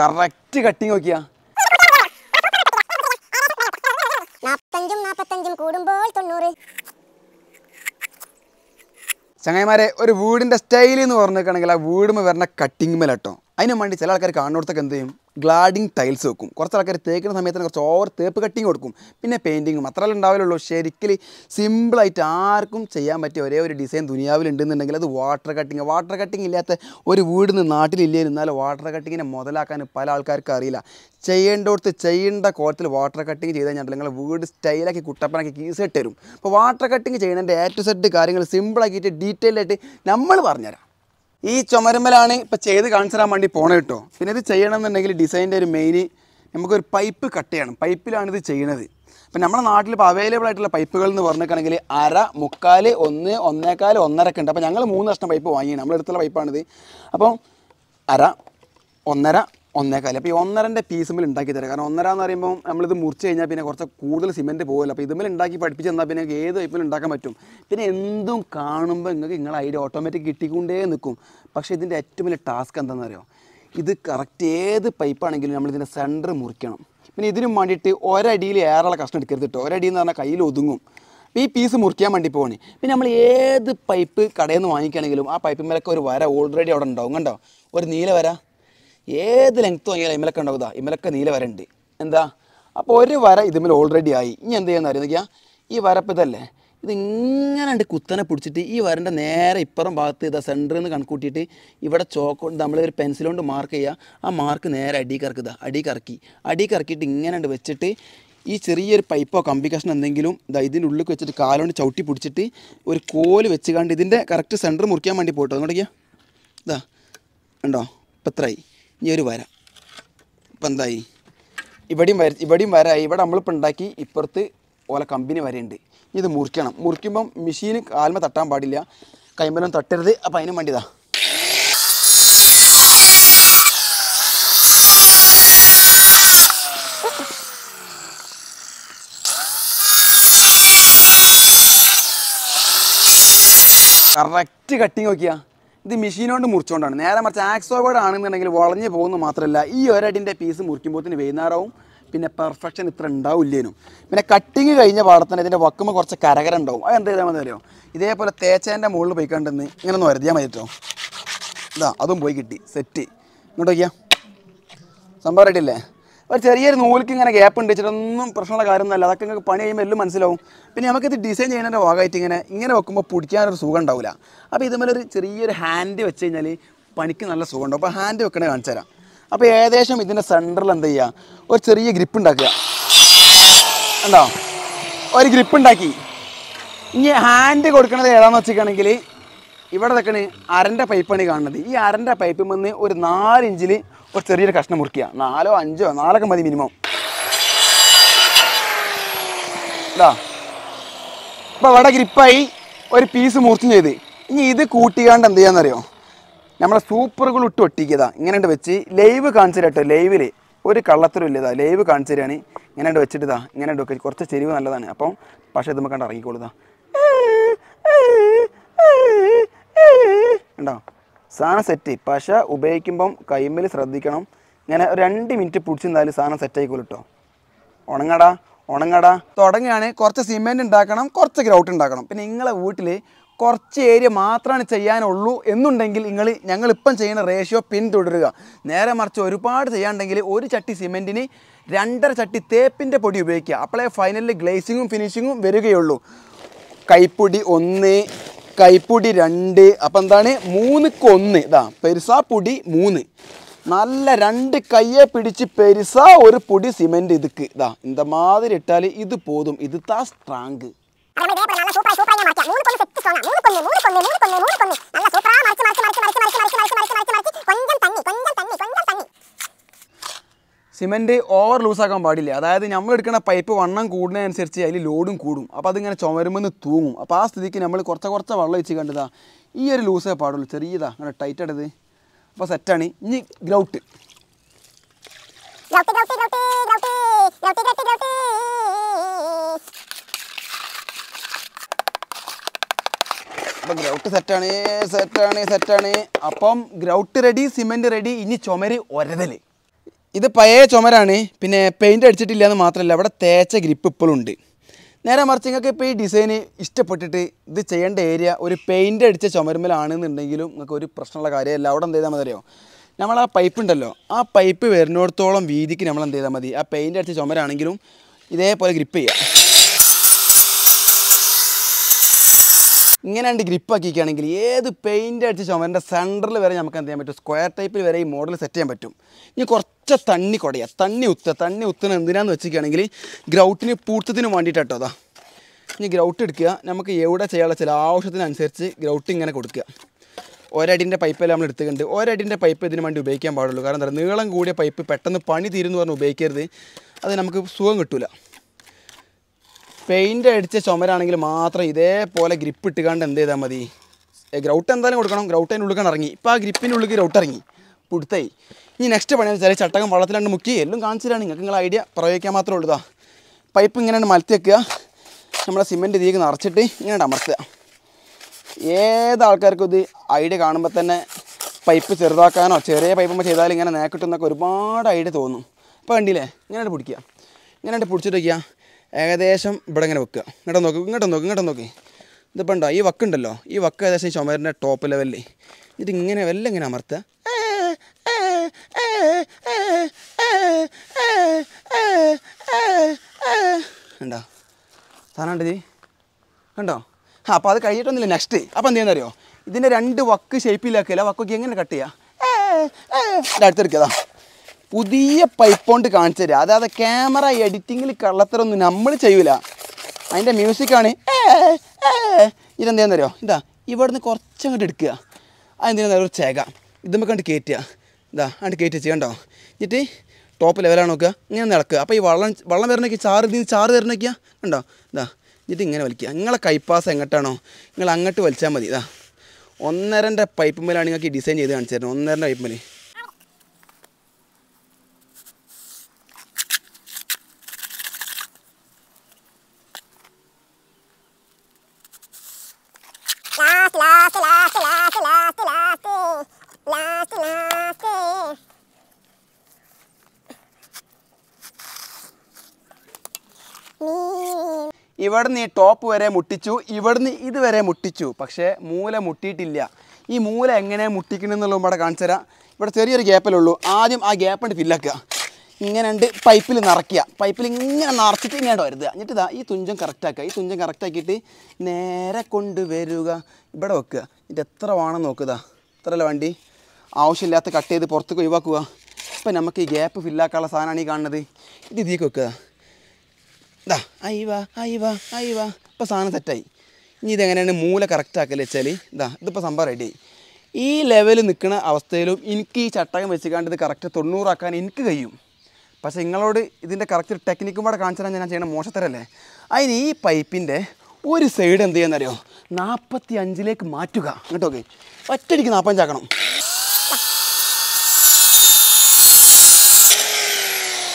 correct cutting നോക്കിയാ ചങ്ങായിമാരെ ഒരു വീടിന്റെ സ്റ്റൈൽ എന്ന് പറഞ്ഞിരിക്കണമെങ്കിൽ ആ വീടുമ്പോൾ വരുന്ന കട്ടിങ് മേലട്ടോ അതിനു വേണ്ടി ചില ആൾക്കാർ കാണുന്നിടത്തൊക്കെ എന്ത് ചെയ്യും ഗ്ലാഡിങ് ടൈൽസ് വെക്കും കുറച്ച് ആൾക്കാർ തേക്കുന്ന സമയത്ത് കുറച്ച് ഓവർ തേപ്പ് കട്ടിങ് കൊടുക്കും പിന്നെ പെയിൻറ്റിങ്ങും അത്രയല്ല ഉണ്ടാവില്ലുള്ളൂ ശരിക്കും സിമ്പിളായിട്ട് ആർക്കും ചെയ്യാൻ പറ്റിയ ഒരേ ഒരു ഡിസൈൻ ദുനിയാവിലുണ്ടെന്നുണ്ടെങ്കിൽ അത് വാട്ടർ കട്ടിങ് വാട്ടർ കട്ടിങ് ഇല്ലാത്ത ഒരു നാട്ടിലില്ലേ എന്നാലും വാട്ടർ കട്ടിങ്ങിനെ മുതലാക്കാൻ പല ആൾക്കാർക്കും അറിയില്ല ചെയ്യേണ്ടോടത്ത് ചെയ്യേണ്ട കോലത്തിൽ വാട്ടർ കട്ടിങ് ചെയ്ത് കഴിഞ്ഞാൽ നിങ്ങൾ വീട് സ്റ്റൈലാക്കി കുട്ടപ്പനാക്കി കീസ് ഇട്ട് തരും അപ്പോൾ വാട്ടർ കട്ടിങ് ചെയ്യുന്നതിൻ്റെ ഏ ടു സെഡ് കാര്യങ്ങൾ സിമ്പിളാക്കിയിട്ട് ഡീറ്റെയിൽ ആയിട്ട് നമ്മൾ പറഞ്ഞുതരാം ഈ ചുമരുമ്മലാണ് ഇപ്പോൾ ചെയ്ത് കാണിച്ചു തരാൻ വേണ്ടി പോണേ കേട്ടോ പിന്നെ ഇത് ചെയ്യണമെന്നുണ്ടെങ്കിൽ ഡിസൈൻ്റെ ഒരു മെയിൻ നമുക്കൊരു പൈപ്പ് കട്ട് ചെയ്യണം പൈപ്പിലാണ് ഇത് ചെയ്യണത് അപ്പം നമ്മുടെ നാട്ടിൽ ഇപ്പോൾ അവൈലബിൾ ആയിട്ടുള്ള പൈപ്പുകൾ എന്ന് പറഞ്ഞിരിക്കണമെങ്കിൽ അര മുക്കാൽ ഒന്ന് ഒന്നേക്കാൽ ഒന്നരക്ക് ഉണ്ട് അപ്പോൾ ഞങ്ങൾ മൂന്ന് കഷ്ണം പൈപ്പ് വാങ്ങിയാണ് നമ്മളെടുത്തുള്ള പൈപ്പാണിത് അപ്പോൾ അര ഒന്നര ഒന്നേക്കാൽ അപ്പോൾ ഈ ഒന്നരൻ്റെ പീസുമ്പിൽ ഉണ്ടാക്കി തരാം കാരണം ഒന്നര എന്ന് പറയുമ്പോൾ നമ്മളിത് മുറിച്ച് കഴിഞ്ഞാൽ പിന്നെ കുറച്ച് കൂടുതൽ സിമെൻറ്റ് പോകുമല്ലോ അപ്പോൾ ഇതുമ്മിൽ ഉണ്ടാക്കി പഠിപ്പിച്ച് തന്നാൽ പിന്നെ ഏത് ഇപ്പം ഉണ്ടാക്കാൻ പറ്റും പിന്നെ എന്തും കാണുമ്പോൾ നിങ്ങൾക്ക് നിങ്ങളെ ഐഡിയ ഓട്ടോമാറ്റിക് കിട്ടിക്കൊണ്ടേ നിൽക്കും പക്ഷേ ഇതിൻ്റെ ഏറ്റവും വലിയ ടാസ്ക് എന്താണെന്ന് അറിയോ ഇത് കറക്റ്റ് ഏത് പൈപ്പാണെങ്കിലും നമ്മളിതിൻ്റെ സെൻറ്റർ മുറിക്കണം പിന്നെ ഇതിനും വേണ്ടിയിട്ട് ഒരടിയിൽ ഏറെ കഷ്ണം എടുക്കരുത് കേട്ടോ ഒരടി എന്ന് പറഞ്ഞാൽ കയ്യിൽ ഒതുങ്ങും ഈ പീസ് മുറിക്കാൻ വേണ്ടി പോകണേ പിന്നെ നമ്മൾ ഏത് പൈപ്പ് കടയിൽ നിന്ന് വാങ്ങിക്കുകയാണെങ്കിലും ആ മേലൊക്കെ ഒരു വര ഓൾറെഡി അവിടെ ഉണ്ടാവും കണ്ടോ ഒരു നീല വര ഏത് ലെങ്ത് നോക്കിയാലും ഇമലൊക്കെ ഉണ്ടാവുക ഇമലക്ക നീല വര ഉണ്ട് എന്താ അപ്പോൾ ഒരു വര ഇതിമേൽ ഓൾറെഡി ആയി ഇനി എന്ത് ചെയ്യാൻ അറിയാം ഈ വരപ്പിതല്ലേ ഇതിങ്ങനെ ഉണ്ട് കുത്തനെ പിടിച്ചിട്ട് ഈ വരൻ്റെ നേരെ ഇപ്പുറം ഭാഗത്ത് ഇതാ സെൻറ്ററിൽ നിന്ന് കണക്കൂട്ടിയിട്ട് ഇവിടെ ചോക്ക് നമ്മൾ ഒരു പെൻസിൽ കൊണ്ട് മാർക്ക് ചെയ്യുക ആ മാർക്ക് നേരെ അടി കറക്കുക അടി കറക്കി അടി കറക്കിയിട്ട് ഇങ്ങനെ ഉണ്ട് വെച്ചിട്ട് ഈ ചെറിയൊരു പൈപ്പോ കമ്പി കഷ്ണം എന്തെങ്കിലും ഇതാ ഇതിൻ്റെ ഉള്ളിൽ വെച്ചിട്ട് കാലുകൊണ്ട് ചവിട്ടി പിടിച്ചിട്ട് ഒരു കോല് വെച്ച് കണ്ട് ഇതിൻ്റെ കറക്റ്റ് സെൻറ്റർ മുറിക്കാൻ വേണ്ടി പോയിട്ടോ അതുകൊണ്ടൊക്കെയാ ഇതാ ഉണ്ടോ ഇപ്പം എത്രയായി ഈ ഒരു വര ഇപ്പം എന്തായി ഇവിടെയും വര ഇവിടെയും വര ഇവിടെ നമ്മളിപ്പോൾ ഉണ്ടാക്കി ഇപ്പുറത്ത് ഓല കമ്പനി വരെയുണ്ട് ഇത് മുറിക്കണം മുറിക്കുമ്പം മെഷീൻ കാൽമ തട്ടാൻ പാടില്ല കൈമ്പലം തട്ടരുത് അപ്പം അതിനും വേണ്ടിതാ കറക്റ്റ് കട്ടിങ് നോക്കിയാ ഇത് മെഷീനോണ്ട് മുറിച്ചുകൊണ്ടാണ് നേരെ മറിച്ച് ആക്സോ ബോർഡ് ആണെന്നുണ്ടെങ്കിൽ വളഞ്ഞു പോകുന്നു മാത്രമല്ല ഈ ഒരടിൻ്റെ പീസ് തന്നെ വൈകുന്നേരവും പിന്നെ പെർഫെക്ഷൻ ഇത്ര ഉണ്ടാവില്ലേനും പിന്നെ കട്ടിങ് കഴിഞ്ഞ പാടത്തിന് ഇതിൻ്റെ വക്കുമ്പോൾ കുറച്ച് കരകര ഉണ്ടാവും അത് എന്ത് ചെയ്താൽ മതി അറിയോ ഇതേപോലെ തേച്ചേൻ്റെ മുകളിൽ പോയി കണ്ടെന്ന് ഇങ്ങനെ ഒന്ന് വരുതിയാൽ മതി കേട്ടോ ഇതാ അതും പോയി കിട്ടി സെറ്റ് ഇങ്ങോട്ട് നോക്കിയാൽ സംഭവം റെഡിയല്ലേ ഒരു ചെറിയൊരു നൂലിക്ക് ഇങ്ങനെ ഗ്യാപ്പ് ഉണ്ട് വെച്ചിട്ടൊന്നും പ്രശ്നമുള്ള കാര്യമൊന്നുമല്ല അതൊക്കെ നിങ്ങൾക്ക് പണി ചെയ്യുമ്പോൾ എല്ലാം മനസ്സിലാവും പിന്നെ നമുക്കിത് ഡിസൈൻ ചെയ്യുന്നതിൻ്റെ ഭാഗമായിട്ട് ഇങ്ങനെ ഇങ്ങനെ വെക്കുമ്പോൾ പിടിക്കാനൊരു സുഖം ഉണ്ടാവില്ല അപ്പോൾ ഒരു ചെറിയൊരു ഹാൻഡ് വെച്ച് കഴിഞ്ഞാൽ പണിക്ക് നല്ല സുഖം ഉണ്ടാവും അപ്പോൾ ഹാൻഡ് വെക്കണേ കാണിച്ചു തരാം അപ്പോൾ ഏകദേശം ഇതിൻ്റെ സെൻറ്ററിൽ എന്ത് ചെയ്യുക ഒരു ചെറിയ ഗ്രിപ്പ് ഉണ്ടാക്കുക ഉണ്ടോ ഒരു ഗ്രിപ്പ് ഉണ്ടാക്കി ഇനി ഹാൻഡ് കൊടുക്കുന്നത് ഏതാണെന്ന് വെച്ചിട്ടുണ്ടെങ്കിൽ ഇവിടെ നിൽക്കണേ അരൻ്റെ പൈപ്പാണ് കാണുന്നത് ഈ അരൻ്റെ പൈപ്പിൽ നിന്ന് ഒരു നാലിഞ്ചിൽ ഒരു ചെറിയൊരു കഷ്ണം മുറിക്കുക നാലോ അഞ്ചോ നാലൊക്കെ മതി മിനിമം ഇതാ അപ്പോൾ അവിടെ ഗ്രിപ്പായി ഒരു പീസ് മുറിച്ചും ചെയ്ത് ഇനി ഇത് കൂട്ടിക്കാണ്ട് എന്ത് ചെയ്യാന്നറിയോ നമ്മളെ സൂപ്പറുകൾ ഇട്ട് ഒട്ടിക്കതാ ഇങ്ങനെ വെച്ച് ലൈവ് കാണിച്ചു കേട്ടോ ലൈവിൽ ഒരു കള്ളത്തരും ഇല്ലതാ ലൈവ് കാണിച്ചു തരികയാണ് ഇങ്ങനെ വെച്ചിട്ട് ഇങ്ങനെയുണ്ട് ഇങ്ങനെ വെക്കുക കുറച്ച് ചെരിവ് നല്ലതാണ് അപ്പം പക്ഷേ ഇത് നമുക്ക് കണ്ട് ഇറങ്ങിക്കോളുതാ ഉണ്ടോ സാധനം സെറ്റ് പശ ഉപയോഗിക്കുമ്പം കൈമ്മിൽ ശ്രദ്ധിക്കണം ഇങ്ങനെ രണ്ട് മിനിറ്റ് പിടിച്ചിരുന്നാലും സാധനം സെറ്റ് ആയിക്കോളൂ കേട്ടോ ഉണങ്ങടാ ഉണങ്ങടാ തുടങ്ങിയാണ് കുറച്ച് സിമെൻറ്റ് ഉണ്ടാക്കണം കുറച്ച് ഗ്രൗട്ട് ഉണ്ടാക്കണം പിന്നെ നിങ്ങളെ വീട്ടിൽ കുറച്ച് ഏരിയ മാത്രമാണ് ചെയ്യാനുള്ളൂ എന്നുണ്ടെങ്കിൽ നിങ്ങൾ ഞങ്ങളിപ്പം ചെയ്യുന്ന റേഷ്യോ പിന്തുടരുക നേരെ മറിച്ച് ഒരുപാട് ചെയ്യാണ്ടെങ്കിൽ ഒരു ചട്ടി സിമെൻറ്റിന് രണ്ടര ചട്ടി തേപ്പിൻ്റെ പൊടി ഉപയോഗിക്കുക അപ്പോഴേ ഫൈനലിൽ ഗ്ലേസിങ്ങും ഫിനിഷിങ്ങും വരികയുള്ളൂ കൈപ്പൊടി ഒന്ന് കൈപ്പൊടി രണ്ട് അപ്പം എന്താണ് മൂന്നുക്ക് ഒന്ന് ഇതാ പെരുസ പൊടി മൂന്ന് നല്ല രണ്ട് കയ്യെ പിടിച്ച് പെരുസ ഒരു പൊടി സിമെൻ്റ് ഇതുക്ക് ഇതാ ഇന്ത മാതിരി ഇട്ടാൽ ഇത് പോതും ഇത് താ സ്ട്രാങ് കൊഞ്ചം தண்ணி കൊഞ്ചം സിമെൻറ്റ് ഓവർ ലൂസാക്കാൻ പാടില്ല അതായത് നമ്മൾ എടുക്കുന്ന പൈപ്പ് വണ്ണം കൂടുന്നതനുസരിച്ച് അതിൽ ലോഡും കൂടും അപ്പോൾ അതിങ്ങനെ ചുമരുമെന്ന് തൂങ്ങും അപ്പോൾ ആ സ്ഥിതിക്ക് നമ്മൾ കുറച്ച് കുറച്ച് വെള്ളം വെച്ച് കണ്ടതാ ഈ ഒരു ലൂസേ പാടുള്ളൂ ചെറിയതാ അങ്ങനെ ടൈറ്റ് ഇടത് അപ്പോൾ സെറ്റാണ് ഇനി ഗ്രൗട്ട് അപ്പം ഗ്രൗട്ട് സെറ്റാണ് സെറ്റാണ് സെറ്റാണ് അപ്പം ഗ്രൗട്ട് റെഡി സിമെൻറ്റ് റെഡി ഇനി ചുമര് ഒരതൽ ഇത് പഴയ ചുമരാണ് പിന്നെ പെയിൻ്റ് അടിച്ചിട്ടില്ല എന്ന് മാത്രമല്ല അവിടെ തേച്ച ഗ്രിപ്പ് ഇപ്പോഴും ഉണ്ട് നേരെ മറിച്ച് നിങ്ങൾക്ക് ഇപ്പോൾ ഈ ഡിസൈന് ഇഷ്ടപ്പെട്ടിട്ട് ഇത് ചെയ്യേണ്ട ഏരിയ ഒരു പെയിൻ്റ് അടിച്ച ചുമരുമ്പിലാണെന്നുണ്ടെങ്കിലും നിങ്ങൾക്ക് ഒരു പ്രശ്നമുള്ള കാര്യമല്ല അവിടെ എന്ത് ചെയ്താൽ മതിയോ നമ്മൾ ആ പൈപ്പ് ഉണ്ടല്ലോ ആ പൈപ്പ് വരുന്നിടത്തോളം വീതിക്ക് നമ്മൾ എന്ത് ചെയ്താൽ മതി ആ പെയിൻ്റ് അടിച്ച ചുമരാണെങ്കിലും ഇതേപോലെ ഗ്രിപ്പ് ചെയ്യാം ഇങ്ങനെ രണ്ട് ആക്കിയിരിക്കുകയാണെങ്കിൽ ഏത് പെയിൻ്റ് അടിച്ച് ചുമരൻ്റെ സെൻറ്ററിൽ വരെ നമുക്ക് എന്ത് ചെയ്യാൻ പറ്റും സ്ക്വയർ ടൈപ്പിൽ വരെ ഈ മോഡൽ സെറ്റ് ചെയ്യാൻ പറ്റും ഇനി കുറച്ച് തണ്ണി കുടയുക തണ്ണി ഉത്ത തണ്ണി ഉത്തുന്ന എന്തിനാന്ന് വെച്ചിരിക്കുകയാണെങ്കിൽ ഗ്രൗട്ടിന് പൂർത്തത്തിന് വേണ്ടിയിട്ടോ അതാ ഇനി ഗ്രൗട്ട് എടുക്കുക നമുക്ക് എവിടെ ചെയ്യാനുള്ള ചില ആവശ്യത്തിനനുസരിച്ച് ഗ്രൗട്ട് ഇങ്ങനെ കൊടുക്കുക ഒരടിൻ്റെ പൈപ്പെല്ലാം നമ്മൾ എടുത്തിട്ടുണ്ട് ഒരടിൻ്റെ പൈപ്പ് ഇതിന് വേണ്ടി ഉപയോഗിക്കാൻ പാടുള്ളൂ കാരണം എന്താ നീളം കൂടിയ പൈപ്പ് പെട്ടെന്ന് പണി തീരുന്നു പറഞ്ഞ് ഉപയോഗിക്കരുത് അത് നമുക്ക് സുഖം കിട്ടില്ല പെയിൻ്റ് അടിച്ച ചുമരാണെങ്കിൽ മാത്രം ഇതേപോലെ ഗ്രിപ്പ് ഇട്ടുകൊണ്ട് എന്ത് ചെയ്താൽ മതി ഗ്രൗട്ട് എന്തായാലും കൊടുക്കണം ഗ്രൗട്ടിൻ്റെ ഉള്ളിൽ ഇറങ്ങി ഇപ്പോൾ ആ ഗ്രിപ്പിൻ്റെ ഉള്ളിൽ ഗ്രൗട്ട് ഇറങ്ങി പുടുത്തായി ഇനി നെക്സ്റ്റ് പണിയെന്ന് വെച്ചാൽ ചട്ടകം വള്ളത്തിലാണ്ട് മുക്കി എല്ലാം കാണിച്ചു നിങ്ങൾക്ക് നിങ്ങൾ ഐഡിയ പ്രയോഗിക്കാൻ മാത്രമേ ഉള്ളൂ പൈപ്പ് ഇങ്ങനെയാണ് മലത്തി വെക്കുക നമ്മളെ സിമെൻറ്റ് ഇതിലേക്ക് നിറച്ചിട്ട് ഇങ്ങനെ അമർത്തുക ഏത് ഇത് ഐഡിയ കാണുമ്പോൾ തന്നെ പൈപ്പ് ചെറുതാക്കാനോ ചെറിയ പൈപ്പുമ്പോൾ ചെയ്താൽ ഇങ്ങനെ നേക്കിട്ടെന്നൊക്കെ ഒരുപാട് ഐഡിയ തോന്നും അപ്പോൾ കണ്ടില്ലേ ഇങ്ങനെ പിടിക്കുക ഇങ്ങനെ പിടിച്ചിട്ട് വയ്ക്കുക ഏകദേശം ഇവിടെ ഇങ്ങനെ വെക്കുക ഇങ്ങോട്ട് നോക്കി ഇങ്ങോട്ട് നോക്കി ഇങ്ങോട്ട് നോക്കി ഇതിപ്പോൾ ഉണ്ടോ ഈ വക്കുണ്ടല്ലോ ഈ വക്ക് ഏകദേശം ചുമരിൻ്റെ ടോപ്പ് ലെവലിൽ ഇത് ഇങ്ങനെ വല്ല ഇങ്ങനെ അമർത്തുക ഉണ്ടോ സാധനം ഉണ്ടോ കണ്ടോ ആ അപ്പോൾ അത് കഴിഞ്ഞിട്ടൊന്നുമില്ല നെക്സ്റ്റ് അപ്പോൾ എന്ത് ചെയ്യുന്നറിയോ ഇതിൻ്റെ രണ്ട് വക്ക് ഷേപ്പിലാക്കിയല്ല വക്കൊക്കെ എങ്ങനെ കട്ട് ചെയ്യുക അടുത്തെടുക്കുക പുതിയ പൈപ്പ് കൊണ്ട് കാണിച്ചു തരിക അതായത് ക്യാമറ എഡിറ്റിങ്ങിൽ കള്ളത്തരൊന്നും നമ്മൾ ചെയ്യൂല അതിൻ്റെ മ്യൂസിക്കാണ് ഇതെന്താണെന്നറിയോ ഇതാ ഇവിടുന്ന് കുറച്ചങ്ങോട്ട് എടുക്കുക അതെന്തെങ്കിലും ഒരു ചേക ഇതുമ്പോൾ കണ്ട് കയറ്റുക ഇതാ അങ്ങോട്ട് കയറ്റി ചെയ്യണ്ടോ എന്നിട്ട് ടോപ്പ് ലെവലാണ് നോക്കുക ഇങ്ങനെ നടക്കുക അപ്പോൾ ഈ വള്ളം വള്ളം വരണേക്ക് ചാറ് ഇത് ചാറ് തരണേക്കുക കണ്ടോ ഇതാ എന്നിട്ട് ഇങ്ങനെ വലിക്കുക നിങ്ങളെ കൈപ്പാസ് എങ്ങോട്ടാണോ നിങ്ങൾ അങ്ങോട്ട് വലിച്ചാൽ മതി ഇതാ ഒന്നരൻ്റെ പൈപ്പ് മേലാണ് നിങ്ങൾക്ക് ഡിസൈൻ ചെയ്ത് കാണിച്ചു തരണം ഒന്നരൻ്റെ പൈപ്പ് മേലെ ഇവിടുന്ന് ഈ ടോപ്പ് വരെ മുട്ടിച്ചു ഇവിടുന്ന് ഇതുവരെ മുട്ടിച്ചു പക്ഷേ മൂല മുട്ടിയിട്ടില്ല ഈ മൂല എങ്ങനെ മുട്ടിക്കണമെന്നുള്ളത് ഇവിടെ കാണിച്ചു തരാം ഇവിടെ ചെറിയൊരു ഗ്യാപ്പിലുള്ളൂ ആദ്യം ആ ഗ്യാപ്പ് ഉണ്ട് ഫില്ലാക്കുക ഇങ്ങനെ ഉണ്ട് പൈപ്പിൽ നിറയ്ക്കുക പൈപ്പിൽ ഇങ്ങനെ നിറച്ചിട്ട് ഇങ്ങനെ വരുത് എന്നിട്ട് ഇതാ ഈ തുഞ്ചം കറക്റ്റാക്കുക ഈ തുഞ്ചം കറക്റ്റാക്കിയിട്ട് നേരെ കൊണ്ടുവരുക ഇവിടെ വെക്കുക ഇത് എത്ര വേണം നോക്കുക ഇത്രയല്ല വണ്ടി ആവശ്യമില്ലാത്ത കട്ട് ചെയ്ത് പുറത്തേക്ക് ഒഴിവാക്കുക ഇപ്പം നമുക്ക് ഈ ഗ്യാപ്പ് ഫില്ലാക്കാനുള്ള സാധനമാണ് ഈ കാണുന്നത് ഇത് ഇതിലേക്ക് വെക്കുക ഇതാ ആയി വാ ആയി വാ ആയി വാ ഇപ്പോൾ സാധനം സെറ്റായി ഇനി ഇതെങ്ങനെയാണ് മൂല കറക്റ്റ് ആക്കൽ വെച്ചാൽ ഇതാ ഇതിപ്പോൾ സംഭവം റെഡി ഈ ലെവൽ നിൽക്കുന്ന അവസ്ഥയിലും എനിക്ക് ഈ ചട്ടകം വെച്ചിക്കാണ്ട് ഇത് കറക്റ്റ് തൊണ്ണൂറാക്കാൻ എനിക്ക് കഴിയും പക്ഷേ നിങ്ങളോട് ഇതിൻ്റെ കറക്റ്റ് ടെക്നിക്കും കൂടെ കാണിച്ചാൽ ഞാൻ ചെയ്യണ മോശത്തരല്ലേ അതിന് ഈ പൈപ്പിൻ്റെ ഒരു സൈഡ് എന്ത് ചെയ്യാന്നറിയോ നാൽപ്പത്തി അഞ്ചിലേക്ക് മാറ്റുക എന്നിട്ട് ഓക്കെ ഒറ്റടിക്ക് നാൽപ്പഞ്ചാക്കണം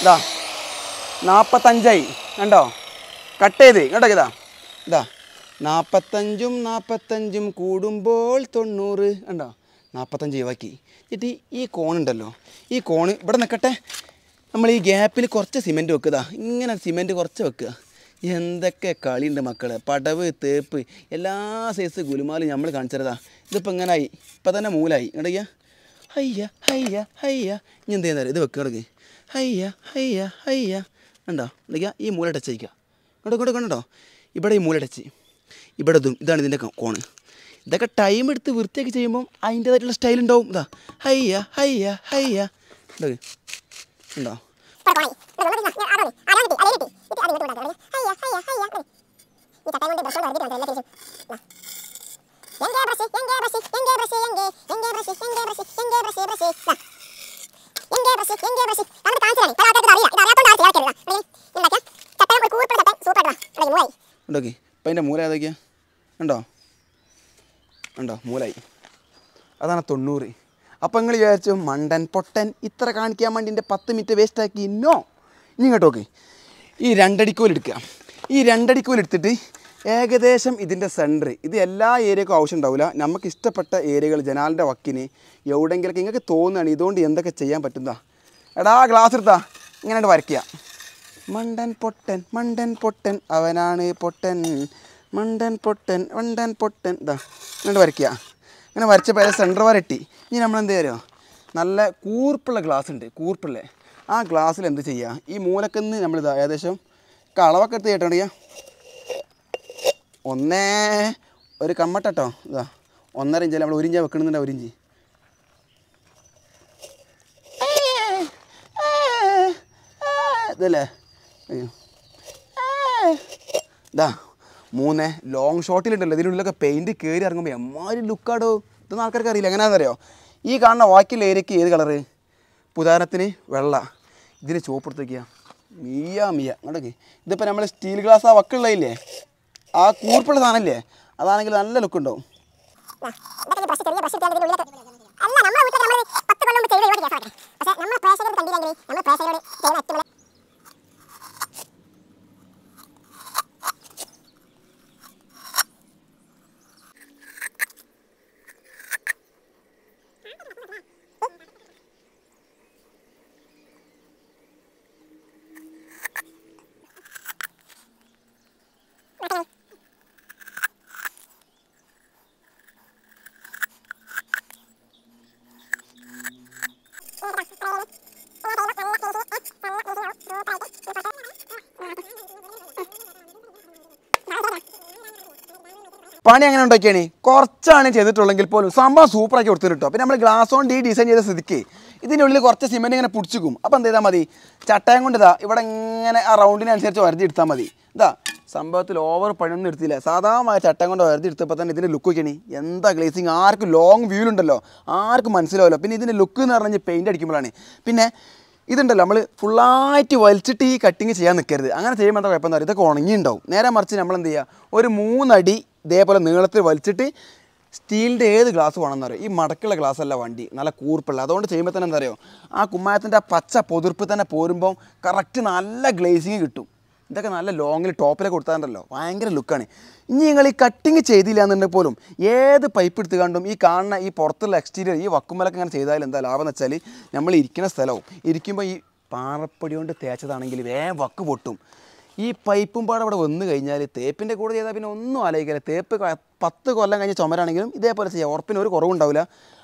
ഇതാ നാൽപ്പത്തഞ്ചായി കണ്ടോ കട്ട് ചെയ്ത് കേട്ടോ ഇതാ ഇതാ നാൽപ്പത്തഞ്ചും നാൽപ്പത്തഞ്ചും കൂടുമ്പോൾ തൊണ്ണൂറ് കണ്ടോ നാൽപ്പത്തഞ്ച് ഒഴിവാക്കി എന്നിട്ട് ഈ കോണുണ്ടല്ലോ ഈ കോണ് ഇവിടെ നിൽക്കട്ടെ നമ്മൾ ഈ ഗ്യാപ്പിൽ കുറച്ച് സിമെൻറ്റ് വെക്കുക ഇങ്ങനെ സിമെൻറ്റ് കുറച്ച് വെക്കുക എന്തൊക്കെ കളിയുണ്ട് മക്കളെ പടവ് തേപ്പ് എല്ലാ സൈസ് ഗുലുമാലും നമ്മൾ കാണിച്ചതാ ഇതിപ്പോൾ ഇങ്ങനെ ആയി ഇപ്പം തന്നെ മൂലായി ഇങ്ങടയ്യ അയ്യ അയ്യ അയ്യ ഇനി എന്ത് ചെയ്യുന്നത് ഇത് വെക്കുക അയ്യ അയ്യ അയ്യ എന്താ എന്തൊക്കെയാ ഈ മൂല ടച്ച് ചെയ്യിക്കുക കണ്ടോ കണ്ടോ കണ്ടോ ഇവിടെ ഈ മൂല ടച്ച് ഇവിടെ ഇതും ഇതാണ് ഇതിൻ്റെ കോണ് ഇതൊക്കെ ടൈം എടുത്ത് വൃത്തിയാക്കി ചെയ്യുമ്പോൾ അതിൻ്റേതായിട്ടുള്ള സ്റ്റൈൽ ഉണ്ടാവും ഇതാ ഹയ്യ ഹയ്യ ഹയ്യ ഉണ്ടോ ഉണ്ടോ ഉണ്ടോക്കി ഇപ്പം അതിൻ്റെ മൂല ഏതൊക്കെയാ ഉണ്ടോ ഉണ്ടോ മൂലായി അതാണ് തൊണ്ണൂറ് അപ്പം നിങ്ങൾ വിചാരിച്ചു മണ്ടൻ പൊട്ടൻ ഇത്ര കാണിക്കാൻ വേണ്ടി എൻ്റെ പത്ത് മിനിറ്റ് വേസ്റ്റാക്കി നോ ഇനി ഇങ്ങോട്ടോക്ക് ഈ രണ്ടടിക്കോൽ എടുക്കുക ഈ രണ്ടടിക്കോൽ എടുത്തിട്ട് ഏകദേശം ഇതിൻ്റെ സെൻറ്റർ ഇത് എല്ലാ ഏരിയക്കും ആവശ്യം ഉണ്ടാവില്ല നമുക്ക് ഇഷ്ടപ്പെട്ട ഏരിയകൾ ജനാലിൻ്റെ വക്കിന് എവിടെയെങ്കിലൊക്കെ നിങ്ങൾക്ക് തോന്നുകയാണ് ഇതുകൊണ്ട് എന്തൊക്കെ ചെയ്യാൻ പറ്റുന്നതാ എടാ ഗ്ലാസ് എടുത്താ ഇങ്ങനെ വരയ്ക്കുക മണ്ടൻ പൊട്ടൻ മണ്ടൻ പൊട്ടൻ അവനാണ് പൊട്ടൻ മണ്ടൻ പൊട്ടൻ മണ്ടൻ പൊട്ടൻ ഇതാ എന്നിട്ട് വരയ്ക്കുക അങ്ങനെ വരച്ചപ്പോൾ അതിൽ സെൻറ്റർ വരട്ടി ഇനി നമ്മൾ എന്ത് ചെയ്യുമോ നല്ല കൂർപ്പുള്ള ഗ്ലാസ് ഉണ്ട് കൂർപ്പുള്ള ആ ഗ്ലാസ്സിൽ എന്ത് ചെയ്യുക ഈ മൂലക്കെന്ന് നമ്മളിത് ഏകദേശം കളവൊക്കെ എടുത്ത് കേട്ടോ ഒന്നേ ഒരു കമ്മട്ടോ ഇതാ ഒന്നര ഇഞ്ചല്ല നമ്മൾ ഒരു ഇഞ്ചാണ് വെക്കണമെന്നുണ്ട് ഒരു ഇഞ്ച് ഇതല്ലേ അയ്യോ ഇതാ മൂന്ന് ലോങ് ഷോട്ടിലുണ്ടല്ലോ ഇതിനുള്ളിലൊക്കെ പെയിൻറ്റ് കയറി ഇറങ്ങുമ്പോൾ എമ്മാതിരി ലുക്കാടോ ഇതൊന്നും ആൾക്കാർക്ക് അറിയില്ല എങ്ങനെയാണെന്നറിയോ ഈ കാണുന്ന വാക്കിൽ ഏരിയക്ക് ഏത് കളറ് പുതാരത്തിന് വെള്ള ഇതിന് ചുവപ്പെടുത്ത് വയ്ക്കുക മീയ മിയ അങ്ങോട്ടേക്ക് ഇതിപ്പോൾ നമ്മൾ സ്റ്റീൽ ഗ്ലാസ് ആ വക്കുള്ളതില്ലേ ആ കൂർപ്പുള്ള സാധനമില്ലേ അതാണെങ്കിൽ നല്ല ലുക്ക് ഉണ്ടാവും അല്ല വീട്ടിൽ നമ്മൾ പക്ഷേ ഏറ്റവും പണി അങ്ങനെ ഉണ്ടാക്കിയാണ് കുറച്ചാണ് ചെയ്തിട്ടുള്ളെങ്കിൽ പോലും സംഭവം സൂപ്പറാക്കി കൊടുത്തിട്ട് കേട്ടോ പിന്നെ നമ്മൾ ഗ്ലാസ് കൊണ്ട് ഈ ഡിസൈൻ ചെയ്ത സ്ഥിതിക്ക് ഇതിൻ്റെ ഉള്ളിൽ കുറച്ച് സിമെൻറ്റ് ഇങ്ങനെ പിടിച്ചിക്കും അപ്പം എന്ത് ചെയ്താൽ മതി ചട്ടയം കൊണ്ട് ഇതാ ഇവിടെ ഇങ്ങനെ ആ റൗണ്ടിനനുസരിച്ച് വരതി എടുത്താൽ മതി ഇതാ സംഭവത്തിൽ ഓവർ പണിയൊന്നും എടുത്തില്ല സാധാരണ ചട്ടം കൊണ്ട് വരതി എടുത്തപ്പോൾ തന്നെ ഇതിൻ്റെ ലുക്ക് വയ്ക്കണി എന്താ ഗ്ലേസിങ് ആർക്കും ലോങ് ഉണ്ടല്ലോ ആർക്കും മനസ്സിലാവല്ലോ പിന്നെ ഇതിൻ്റെ ലുക്ക് എന്ന് പറഞ്ഞാൽ പെയിൻ്റ് അടിക്കുമ്പോഴാണ് പിന്നെ ഇതുണ്ടല്ലോ നമ്മൾ ഫുള്ളായിട്ട് വലിച്ചിട്ട് ഈ കട്ടിങ് ചെയ്യാൻ നിൽക്കരുത് അങ്ങനെ ചെയ്യുമ്പോൾ എന്താ കുഴപ്പമെന്ന് പറയുക ഇതൊക്കെ ഉണങ്ങിയിട്ടുണ്ടാവും നേരെ മറിച്ച് നമ്മൾ എന്ത് ചെയ്യുക ഒരു മൂന്നടി ഇതേപോലെ നീളത്തിൽ വലിച്ചിട്ട് സ്റ്റീലിൻ്റെ ഏത് ഗ്ലാസ് വേണമെന്ന് അറിയാം ഈ മടക്കുള്ള ഗ്ലാസ് അല്ല വണ്ടി നല്ല കൂർപ്പുള്ള അതുകൊണ്ട് ചെയ്യുമ്പോൾ തന്നെ എന്താ പറയുക ആ കുമ്മായത്തിൻ്റെ ആ പച്ച പൊതിർപ്പ് തന്നെ പോരുമ്പം കറക്റ്റ് നല്ല ഗ്ലേസിങ് കിട്ടും ഇതൊക്കെ നല്ല ലോങ്ങിൽ ടോപ്പിലൊക്കെ കൊടുത്താണ്ടല്ലോ ഭയങ്കര ലുക്കാണ് ഇനി നിങ്ങൾ ഈ കട്ടിങ് ചെയ്തില്ല എന്നുണ്ടെങ്കിൽ പോലും ഏത് പൈപ്പ് എടുത്ത് കണ്ടും ഈ കാണുന്ന ഈ പുറത്തുള്ള എക്സ്റ്റീരിയർ ഈ വക്കുമ്പലൊക്കെ ഇങ്ങനെ ചെയ്താൽ എന്താ ലാഭം എന്ന് വെച്ചാൽ നമ്മൾ ഇരിക്കുന്ന സ്ഥലവും ഇരിക്കുമ്പോൾ ഈ പാറപ്പടി കൊണ്ട് തേച്ചതാണെങ്കിൽ വേ വക്ക് പൊട്ടും ഈ പൈപ്പും പാടം അവിടെ വന്നു കഴിഞ്ഞാൽ തേപ്പിൻ്റെ കൂടെ ചെയ്താൽ പിന്നെ ഒന്നും ആലോചിക്കില്ല തേപ്പ് പത്ത് കൊല്ലം കഴിഞ്ഞ ചുമരാണെങ്കിലും ഇതേപോലെ ചെയ്യാം ഉറപ്പിന് ഒരു കുറവുണ്ടാവില്ല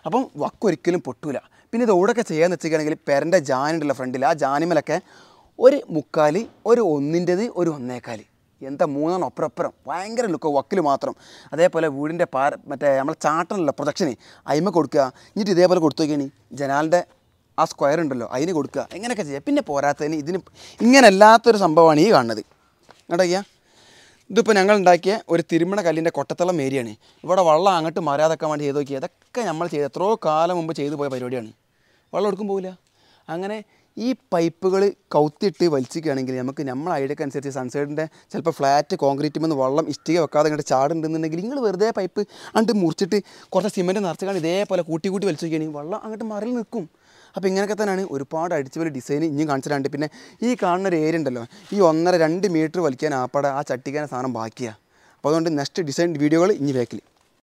അപ്പം വക്കൊരിക്കലും പൊട്ടൂല പിന്നെ ഇത് ഓടൊക്കെ ചെയ്യാന്ന് വെച്ചിരിക്കുകയാണെങ്കിൽ പെരൻ്റെ ജാനുണ്ടല്ലോ ഫ്രണ്ടിൽ ആ ജാനിമലൊക്കെ ഒരു മുക്കാൽ ഒരു ഒന്നിൻ്റേത് ഒരു ഒന്നേക്കാൽ എന്താ മൂന്നെണ്ണം ഒപ്പരപ്പുറം ഭയങ്കര ലുക്കോ വക്കിൽ മാത്രം അതേപോലെ വീടിൻ്റെ പാ മറ്റേ നമ്മളെ ചാട്ടനല്ല പ്രൊജക്ഷന് അയിമ കൊടുക്കുക എന്നിട്ട് ഇതേപോലെ കൊടുത്തു നോക്കിയാണ് ജനാലിൻ്റെ ആ സ്ക്വയർ ഉണ്ടല്ലോ അതിന് കൊടുക്കുക എങ്ങനെയൊക്കെ ചെയ്യുക പിന്നെ പോരാത്തതിന് ഇതിന് ഇങ്ങനല്ലാത്തൊരു സംഭവമാണ് ഈ കാണുന്നത് കേട്ടയ്യ ഇതിപ്പോൾ ഞങ്ങൾ ഉണ്ടാക്കിയ ഒരു തിരുമണ കല്ലിൻ്റെ കൊട്ടത്തളം ഏരിയയാണ് ഇവിടെ വെള്ളം അങ്ങോട്ട് മാറാതൊക്കെ വേണ്ടി ചെയ്ത് നോക്കി അതൊക്കെ നമ്മൾ ചെയ്ത് എത്രയോ കാലം മുമ്പ് ചെയ്തു പോയ പരിപാടിയാണ് വെള്ളം എടുക്കും പോകില്ല അങ്ങനെ ഈ പൈപ്പുകൾ കൗത്തിട്ട് വലിച്ചിക്കുകയാണെങ്കിൽ നമുക്ക് നമ്മൾ ഐഡിയക്ക് അനുസരിച്ച് സൺസൈഡിൻ്റെ ചിലപ്പോൾ ഫ്ലാറ്റ് കോൺക്രീറ്റ് നിന്ന് വെള്ളം ഇഷ്ടിക വെക്കാതെ ഇങ്ങോട്ട് ചാടുണ്ടെന്നുണ്ടെങ്കിൽ നിങ്ങൾ വെറുതെ പൈപ്പ് അങ്ങോട്ട് മുറിച്ചിട്ട് കുറച്ച് സിമെൻറ്റ് നിറച്ചു കാണും ഇതേപോലെ കൂട്ടി കൂട്ടി വലിച്ചു നോക്കുകയാണെങ്കിൽ വെള്ളം അങ്ങോട്ട് മറിൽ നിൽക്കും അപ്പോൾ ഇങ്ങനെയൊക്കെ തന്നെയാണ് ഒരുപാട് അടിച്ചുപൊളി ഡിസൈൻ ഇനിയും കാണിച്ചിട്ടുണ്ട് പിന്നെ ഈ കാണുന്ന ഒരു ഏരിയ ഉണ്ടല്ലോ ഈ ഒന്നര രണ്ട് മീറ്റർ വലിക്കാൻ ആപ്പാടെ ആ ചട്ടിക്കാൻ സാധനം ബാക്കിയാണ് അപ്പോൾ അതുകൊണ്ട് നെക്സ്റ്റ് ഡിസൈൻ വീഡിയോകൾ ഇനി വേക്കിൽ